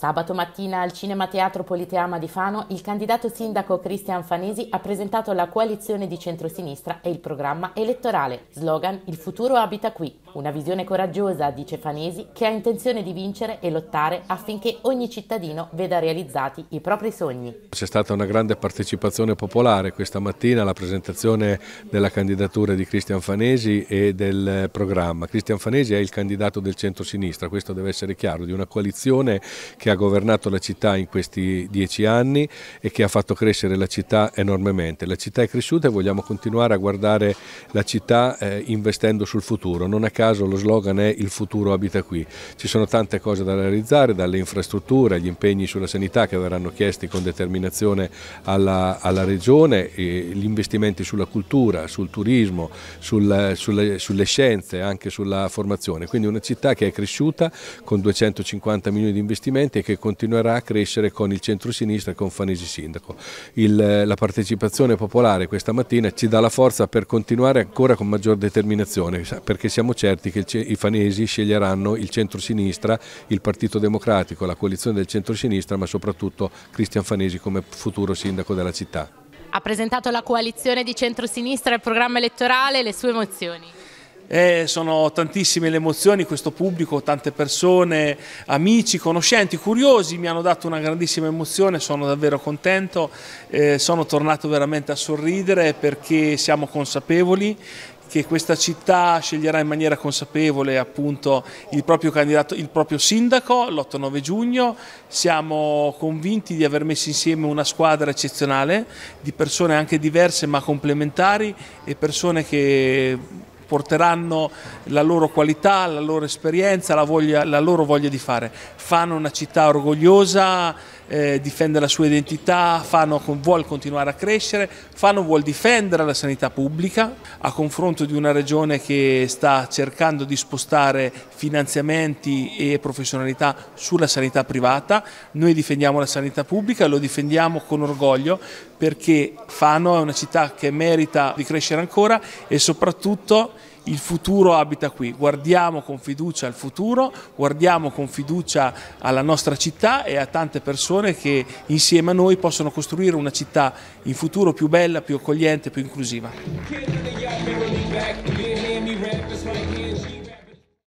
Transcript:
Sabato mattina al Cinema Teatro Politeama di Fano il candidato sindaco Cristian Fanesi ha presentato la coalizione di centrosinistra e il programma elettorale. Slogan Il futuro abita qui. Una visione coraggiosa, dice Fanesi, che ha intenzione di vincere e lottare affinché ogni cittadino veda realizzati i propri sogni. C'è stata una grande partecipazione popolare questa mattina alla presentazione della candidatura di Cristian Fanesi e del programma. Cristian Fanesi è il candidato del centro-sinistra, questo deve essere chiaro, di una coalizione che ha governato la città in questi dieci anni e che ha fatto crescere la città enormemente. La città è cresciuta e vogliamo continuare a guardare la città eh, investendo sul futuro. Non a caso lo slogan è il futuro abita qui. Ci sono tante cose da realizzare, dalle infrastrutture agli impegni sulla sanità che verranno chiesti con determinazione alla, alla Regione, gli investimenti sulla cultura, sul turismo, sul, sulle, sulle scienze, anche sulla formazione. Quindi una città che è cresciuta con 250 milioni di investimenti e che continuerà a crescere con il centro-sinistra e con Fanesi Sindaco. Il, la partecipazione popolare questa mattina ci dà la forza per continuare ancora con maggior determinazione perché siamo certi certi che i fanesi sceglieranno il centro-sinistra, il Partito Democratico, la coalizione del centro-sinistra, ma soprattutto Cristian Fanesi come futuro sindaco della città. Ha presentato la coalizione di centro-sinistra, al programma elettorale, le sue emozioni? Eh, sono tantissime le emozioni, questo pubblico, tante persone, amici, conoscenti, curiosi mi hanno dato una grandissima emozione, sono davvero contento, eh, sono tornato veramente a sorridere perché siamo consapevoli che questa città sceglierà in maniera consapevole appunto il proprio candidato, il proprio sindaco l'8-9 giugno. Siamo convinti di aver messo insieme una squadra eccezionale di persone anche diverse ma complementari e persone che porteranno la loro qualità, la loro esperienza, la, voglia, la loro voglia di fare. Fanno una città orgogliosa eh, difende la sua identità, Fano vuole continuare a crescere, Fano vuole difendere la sanità pubblica a confronto di una regione che sta cercando di spostare finanziamenti e professionalità sulla sanità privata. Noi difendiamo la sanità pubblica, lo difendiamo con orgoglio perché Fano è una città che merita di crescere ancora e soprattutto il futuro abita qui, guardiamo con fiducia al futuro, guardiamo con fiducia alla nostra città e a tante persone che insieme a noi possono costruire una città in futuro più bella, più accogliente, più inclusiva.